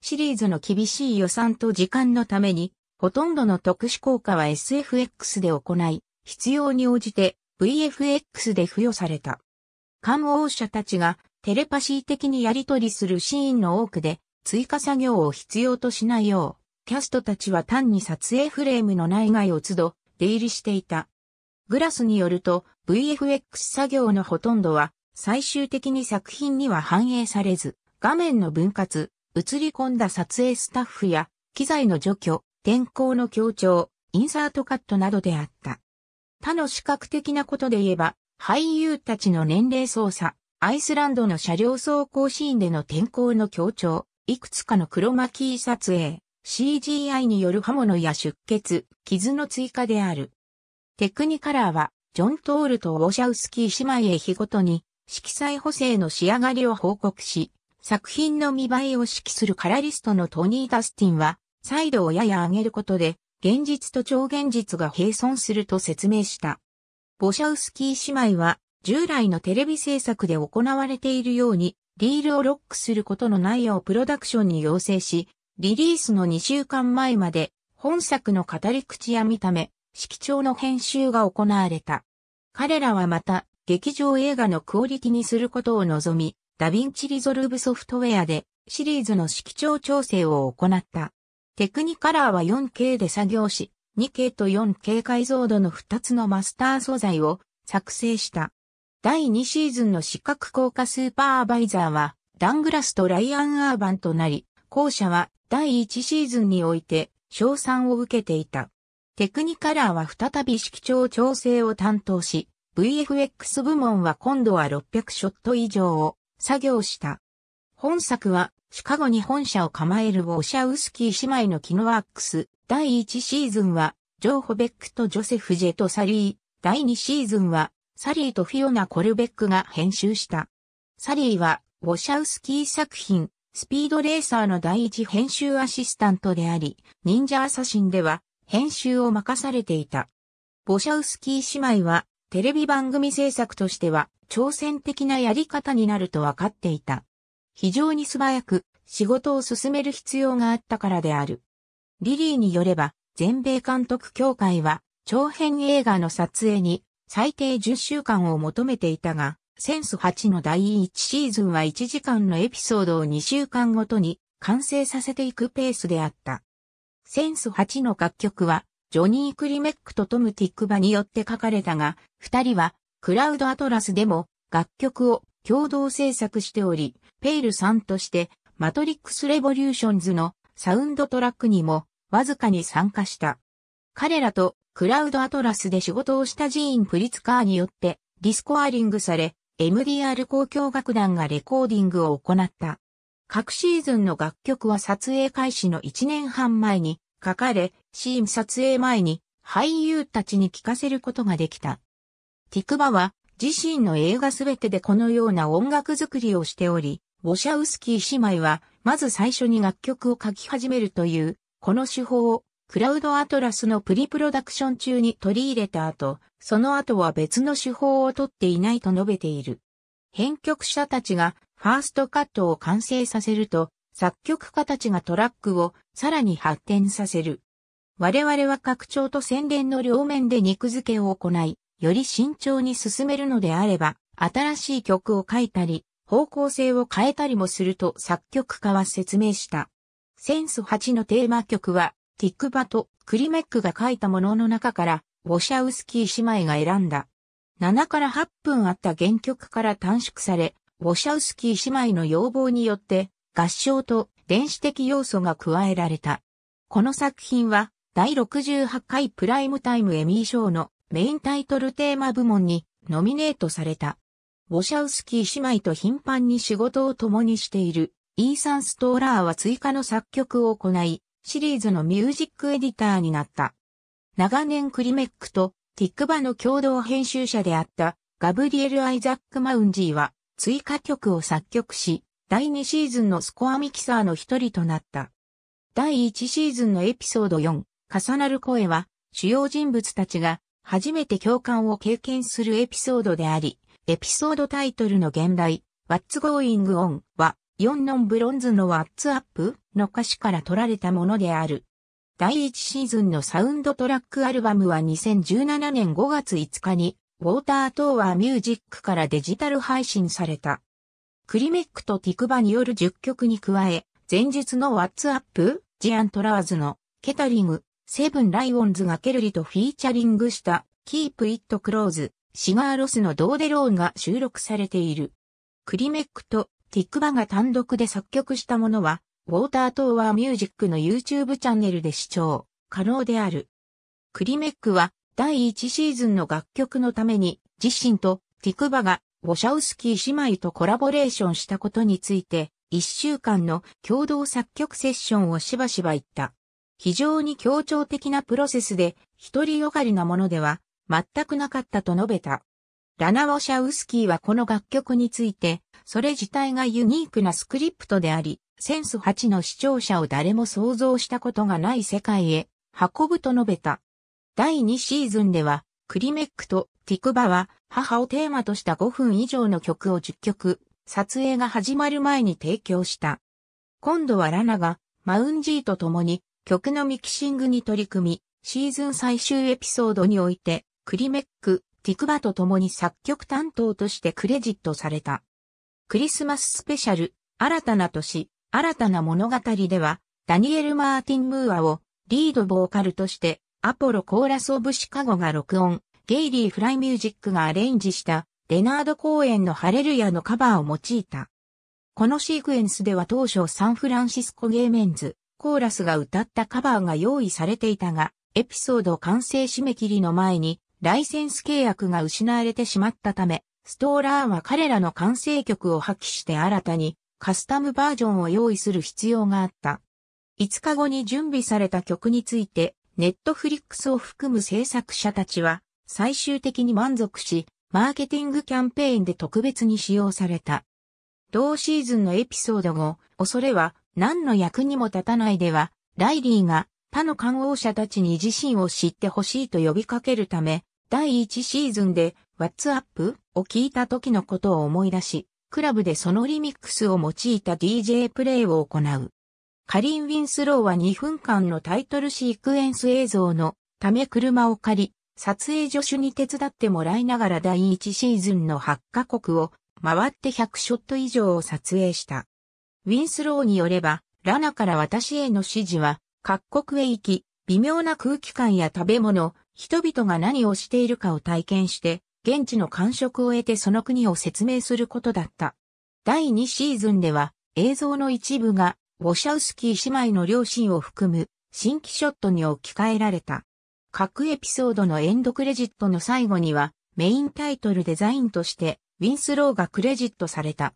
シリーズの厳しい予算と時間のために、ほとんどの特殊効果は SFX で行い、必要に応じて VFX で付与された。官王者たちがテレパシー的にやり取りするシーンの多くで、追加作業を必要としないよう、キャストたちは単に撮影フレームの内外を都度出入りしていた。グラスによると VFX 作業のほとんどは最終的に作品には反映されず、画面の分割、映り込んだ撮影スタッフや機材の除去、天候の強調、インサートカットなどであった。他の視覚的なことで言えば、俳優たちの年齢操作、アイスランドの車両走行シーンでの天候の強調、いくつかの黒巻撮影、CGI による刃物や出血、傷の追加である。テクニカラーは、ジョン・トールとオシャウスキー姉妹へ日ごとに、色彩補正の仕上がりを報告し、作品の見栄えを指揮するカラリストのトニー・ダスティンは、サイドをやや上げることで、現実と超現実が並存すると説明した。ボシャウスキー姉妹は、従来のテレビ制作で行われているように、リールをロックすることのないようプロダクションに要請し、リリースの2週間前まで本作の語り口や見た目、色調の編集が行われた。彼らはまた劇場映画のクオリティにすることを望み、ダヴィンチリゾルブソフトウェアでシリーズの色調調整を行った。テクニカラーは 4K で作業し、2K と 4K 解像度の2つのマスター素材を作成した。第2シーズンの視覚効果スーパーアバイザーは、ダングラスとライアン・アーバンとなり、後者は第1シーズンにおいて賞賛を受けていた。テクニカラーは再び色調調整を担当し、VFX 部門は今度は600ショット以上を作業した。本作はシカゴに本社を構えるウォシャウスキー姉妹のキノワックス。第1シーズンはジョー・ホベックとジョセフ・ジェとサリー。第2シーズンはサリーとフィオナ・コルベックが編集した。サリーはウォシャウスキー作品スピードレーサーの第一編集アシスタントであり、忍者アサシンでは編集を任されていた。ボシャウスキー姉妹はテレビ番組制作としては挑戦的なやり方になると分かっていた。非常に素早く仕事を進める必要があったからである。リリーによれば、全米監督協会は長編映画の撮影に最低10週間を求めていたが、センス8の第1シーズンは1時間のエピソードを2週間ごとに完成させていくペースであった。センス8の楽曲は、ジョニー・クリメックとトム・ティックバによって書かれたが、二人は、クラウド・アトラスでも、楽曲を共同制作しており、ペイルさんとして、マトリックス・レボリューションズのサウンドトラックにも、わずかに参加した。彼らと、クラウド・アトラスで仕事をしたジーン・プリツカーによって、ディスコアリングされ、MDR 交響楽団がレコーディングを行った。各シーズンの楽曲は撮影開始の1年半前に書かれ、シーン撮影前に俳優たちに聞かせることができた。ティクバは自身の映画すべてでこのような音楽作りをしており、ウォシャウスキー姉妹はまず最初に楽曲を書き始めるという、この手法をクラウドアトラスのプリプロダクション中に取り入れた後、その後は別の手法を取っていないと述べている。編曲者たちがファーストカットを完成させると、作曲家たちがトラックをさらに発展させる。我々は拡張と宣伝の両面で肉付けを行い、より慎重に進めるのであれば、新しい曲を書いたり、方向性を変えたりもすると作曲家は説明した。センス8のテーマ曲はティックバとクリメックが書いたものの中から、ウォシャウスキー姉妹が選んだ。7から8分あった原曲から短縮され、ウォシャウスキー姉妹の要望によって、合唱と電子的要素が加えられた。この作品は、第68回プライムタイムエミー賞のメインタイトルテーマ部門にノミネートされた。ウォシャウスキー姉妹と頻繁に仕事を共にしているイーサン・ストーラーは追加の作曲を行い、シリーズのミュージックエディターになった。長年クリメックとティックバの共同編集者であったガブリエル・アイザック・マウンジーは追加曲を作曲し、第2シーズンのスコアミキサーの一人となった。第1シーズンのエピソード4、重なる声は、主要人物たちが初めて共感を経験するエピソードであり、エピソードタイトルの現代、What's Going On は、4ノンブロンズのワッツアップの歌詞から取られたものである。第1シーズンのサウンドトラックアルバムは2017年5月5日に、ウォータートーワーミュージックからデジタル配信された。クリメックとティクバによる10曲に加え、前述のワッツアップ、ジアントラーズの、ケタリング、セブンライオンズがケルリとフィーチャリングした、キープイットクローズ、シガーロスのドーデローンが収録されている。クリメックとティックバが単独で作曲したものは、ウォータートーワーミュージックの YouTube チャンネルで視聴可能である。クリメックは第1シーズンの楽曲のために自身とティクバがウォシャウスキー姉妹とコラボレーションしたことについて1週間の共同作曲セッションをしばしば言った。非常に協調的なプロセスで一人よがりなものでは全くなかったと述べた。ラナ・ウォシャウスキーはこの楽曲について、それ自体がユニークなスクリプトであり、センス8の視聴者を誰も想像したことがない世界へ運ぶと述べた。第2シーズンでは、クリメックとティクバは母をテーマとした5分以上の曲を10曲、撮影が始まる前に提供した。今度はラナがマウンジーと共に曲のミキシングに取り組み、シーズン最終エピソードにおいて、クリメック、ティクバと共に作曲担当としてクレジットされた。クリスマススペシャル、新たな年、新たな物語では、ダニエル・マーティン・ムーアをリードボーカルとして、アポロ・コーラス・オブ・シカゴが録音、ゲイリー・フライ・ミュージックがアレンジした、レナード・公演のハレルヤのカバーを用いた。このシークエンスでは当初サンフランシスコ・ゲーメンズ、コーラスが歌ったカバーが用意されていたが、エピソード完成締め切りの前に、ライセンス契約が失われてしまったため、ストーラーは彼らの完成曲を破棄して新たにカスタムバージョンを用意する必要があった。5日後に準備された曲について、ネットフリックスを含む制作者たちは最終的に満足し、マーケティングキャンペーンで特別に使用された。同シーズンのエピソード後、恐れは何の役にも立たないでは、ライリーが他の観光者たちに自身を知ってほしいと呼びかけるため、第1シーズンで What's Up を聞いた時のことを思い出し、クラブでそのリミックスを用いた DJ プレイを行う。カリン・ウィンスローは2分間のタイトルシークエンス映像のため車を借り、撮影助手に手伝ってもらいながら第1シーズンの8カ国を回って100ショット以上を撮影した。ウィンスローによれば、ラナから私への指示は、各国へ行き、微妙な空気感や食べ物、人々が何をしているかを体験して、現地の感触を得てその国を説明することだった。第2シーズンでは、映像の一部が、ウォシャウスキー姉妹の両親を含む、新規ショットに置き換えられた。各エピソードのエンドクレジットの最後には、メインタイトルデザインとして、ウィンスローがクレジットされた。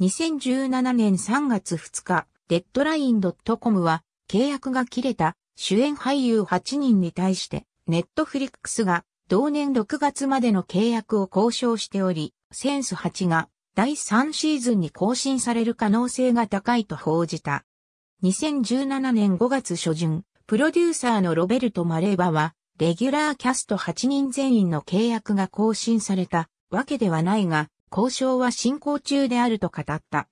2017年3月2日、デッドライン .com は、契約が切れた主演俳優8人に対して、ネットフリックスが同年6月までの契約を交渉しており、センス8が第3シーズンに更新される可能性が高いと報じた。2017年5月初旬、プロデューサーのロベルト・マレーバは、レギュラーキャスト8人全員の契約が更新されたわけではないが、交渉は進行中であると語った。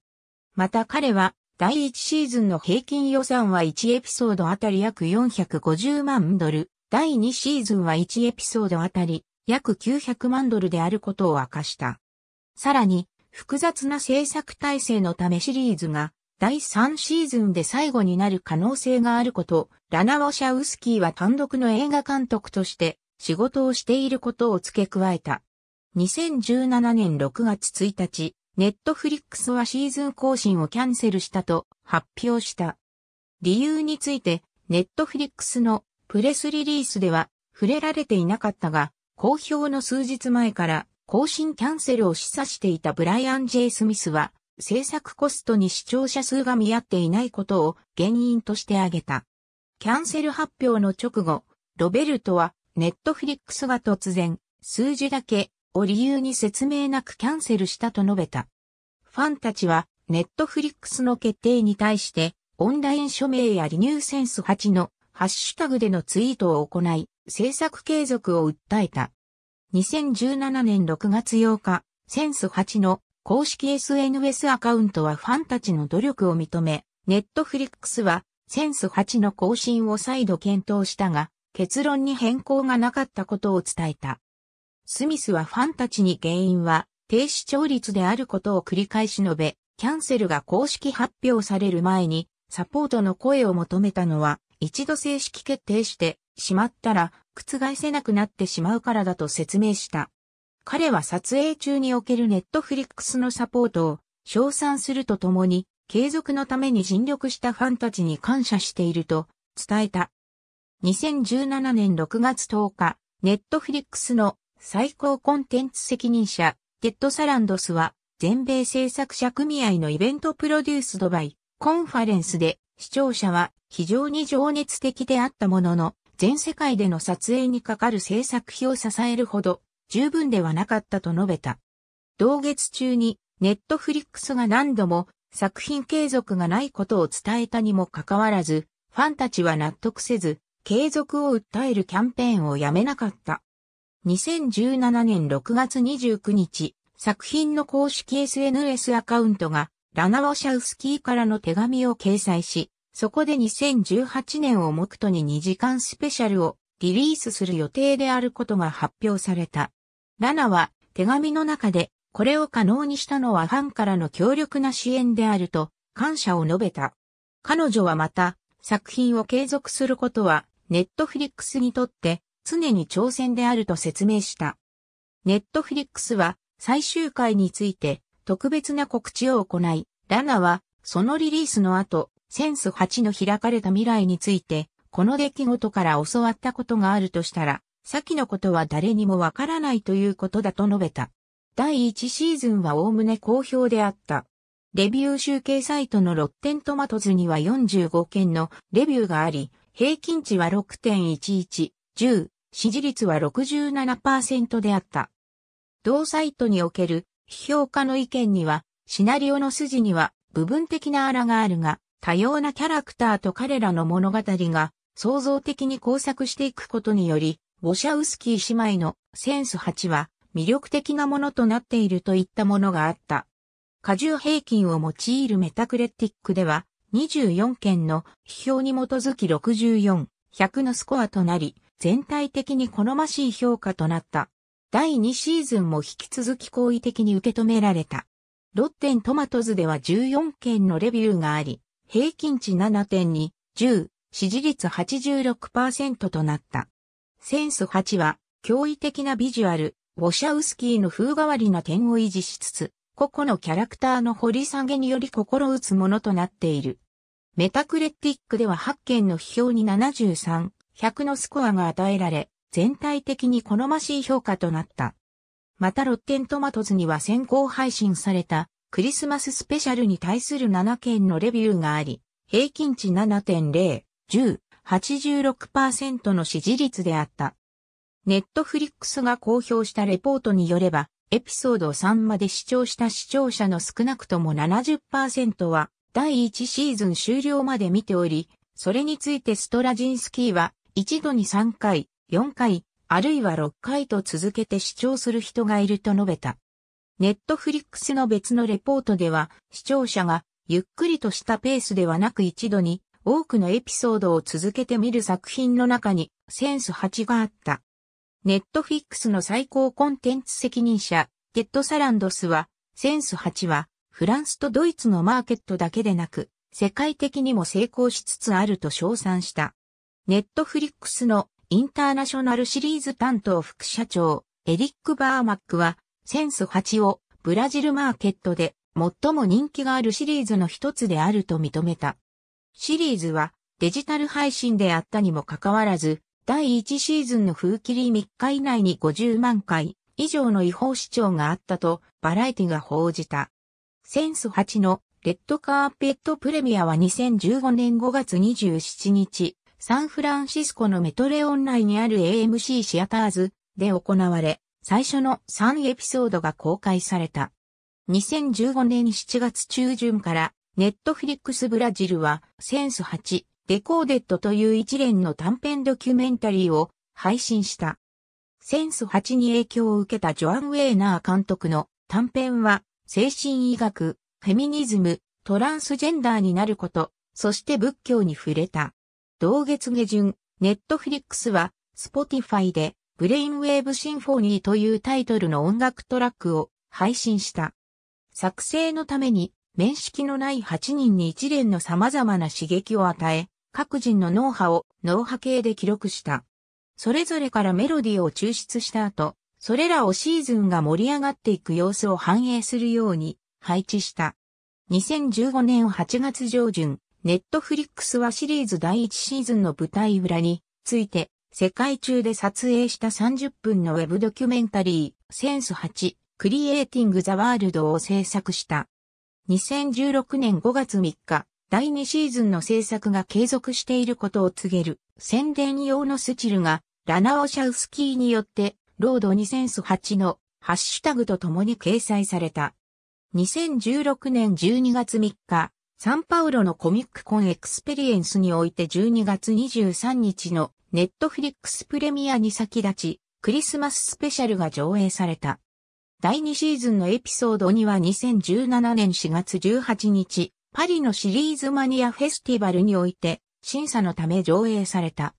また彼は、第1シーズンの平均予算は1エピソードあたり約450万ドル、第2シーズンは1エピソードあたり約900万ドルであることを明かした。さらに、複雑な制作体制のためシリーズが第3シーズンで最後になる可能性があること、ラナ・ウォシャウスキーは単独の映画監督として仕事をしていることを付け加えた。2017年6月1日、ネットフリックスはシーズン更新をキャンセルしたと発表した。理由について、ネットフリックスのプレスリリースでは触れられていなかったが、公表の数日前から更新キャンセルを示唆していたブライアン・ジェイスミスは、制作コストに視聴者数が見合っていないことを原因として挙げた。キャンセル発表の直後、ロベルトは、ネットフリックスが突然、数字だけを理由に説明なくキャンセルしたと述べた。ファンたちは、ネットフリックスの決定に対して、オンライン署名やリニューセンス8のハッシュタグでのツイートを行い、制作継続を訴えた。2017年6月8日、センス8の公式 SNS アカウントはファンたちの努力を認め、ネットフリックスはセンス8の更新を再度検討したが、結論に変更がなかったことを伝えた。スミスはファンたちに原因は低視聴率であることを繰り返し述べ、キャンセルが公式発表される前にサポートの声を求めたのは一度正式決定してしまったら覆せなくなってしまうからだと説明した。彼は撮影中におけるネットフリックスのサポートを称賛するとともに、継続のために尽力したファンたちに感謝していると伝えた。2017年6月10日、ネットフリックスの最高コンテンツ責任者、テッド・サランドスは、全米制作者組合のイベントプロデュースドバイ、コンファレンスで、視聴者は非常に情熱的であったものの、全世界での撮影にかかる制作費を支えるほど十分ではなかったと述べた。同月中にネットフリックスが何度も作品継続がないことを伝えたにもかかわらず、ファンたちは納得せず、継続を訴えるキャンペーンをやめなかった。2017年6月29日、作品の公式 SNS アカウントがラナロシャウスキーからの手紙を掲載し、そこで2018年を目途に2時間スペシャルをリリースする予定であることが発表された。ラナは手紙の中でこれを可能にしたのはファンからの強力な支援であると感謝を述べた。彼女はまた作品を継続することはネットフリックスにとって常に挑戦であると説明した。ネットフリックスは最終回について特別な告知を行い、ラナは、そのリリースの後、センス8の開かれた未来について、この出来事から教わったことがあるとしたら、先のことは誰にもわからないということだと述べた。第1シーズンはおおむね好評であった。レビュー集計サイトのロッテントマトズには45件のレビューがあり、平均値は6.11、10、支持率は67%であった。同サイトにおける批評家の意見には、シナリオの筋には部分的な荒があるが、多様なキャラクターと彼らの物語が創造的に交錯していくことにより、ウォシャウスキー姉妹のセンス8は魅力的なものとなっているといったものがあった。過重平均を用いるメタクレティックでは、24件の批評に基づき64、100のスコアとなり、全体的に好ましい評価となった。第2シーズンも引き続き好意的に受け止められた。ロッテントマトズでは14件のレビューがあり、平均値7.2、10、支持率86%となった。センス8は、驚異的なビジュアル、ウォシャウスキーの風変わりな点を維持しつつ、個々のキャラクターの掘り下げにより心打つものとなっている。メタクレティックでは8件の批評に73、100のスコアが与えられ、全体的に好ましい評価となった。またロッテントマトズには先行配信されたクリスマススペシャルに対する7件のレビューがあり、平均値7.0、10、86%の支持率であった。ネットフリックスが公表したレポートによれば、エピソード3まで視聴した視聴者の少なくとも70%は、第1シーズン終了まで見ており、それについてストラジンスキーは、一度に3回、4回、あるいは6回と続けて視聴する人がいると述べた。ネットフリックスの別のレポートでは、視聴者がゆっくりとしたペースではなく一度に多くのエピソードを続けて見る作品の中にセンス8があった。ネットフリックスの最高コンテンツ責任者、ゲットサランドスは、センス8は、フランスとドイツのマーケットだけでなく、世界的にも成功しつつあると称賛した。ネットフリックスのインターナショナルシリーズ担当副社長、エリック・バーマックは、センス8をブラジルマーケットで最も人気があるシリーズの一つであると認めた。シリーズはデジタル配信であったにもかかわらず、第1シーズンの風切り3日以内に50万回以上の違法視聴があったとバラエティが報じた。センス8のレッドカーペットプレミアは2015年5月27日、サンフランシスコのメトレオン内にある AMC シアターズで行われ、最初の3エピソードが公開された。2015年7月中旬から、ネットフリックスブラジルは、センス8、デコーデッドという一連の短編ドキュメンタリーを配信した。センス8に影響を受けたジョアン・ウェーナー監督の短編は、精神医学、フェミニズム、トランスジェンダーになること、そして仏教に触れた。同月下旬、ネットフリックスは、スポティファイで、ブレインウェーブシンフォニーというタイトルの音楽トラックを配信した。作成のために、面識のない8人に一連の様々な刺激を与え、各人の脳波を脳波系で記録した。それぞれからメロディーを抽出した後、それらをシーズンが盛り上がっていく様子を反映するように配置した。2015年8月上旬、ネットフリックスはシリーズ第1シーズンの舞台裏について、世界中で撮影した30分のウェブドキュメンタリー、センス8、クリエイティング・ザ・ワールドを制作した。2016年5月3日、第2シーズンの制作が継続していることを告げる宣伝用のスチルが、ラナオシャウスキーによって、ロード2センス8のハッシュタグと共に掲載された。2016年12月3日、サンパウロのコミックコンエクスペリエンスにおいて12月23日のネットフリックスプレミアに先立ち、クリスマススペシャルが上映された。第2シーズンのエピソードには2017年4月18日、パリのシリーズマニアフェスティバルにおいて審査のため上映された。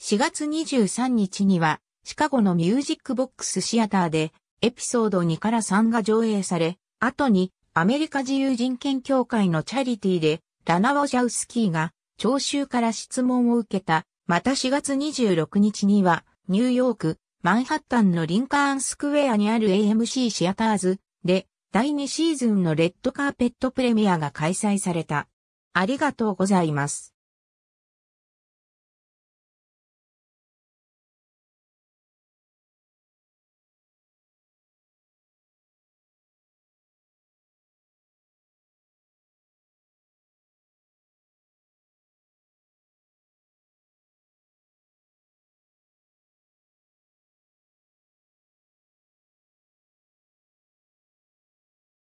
4月23日にはシカゴのミュージックボックスシアターでエピソード2から3が上映され、後にアメリカ自由人権協会のチャリティで、ラナ・ウォジャウスキーが、聴衆から質問を受けた、また4月26日には、ニューヨーク、マンハッタンのリンカーンスクエアにある AMC シアターズで、第2シーズンのレッドカーペットプレミアが開催された。ありがとうございます。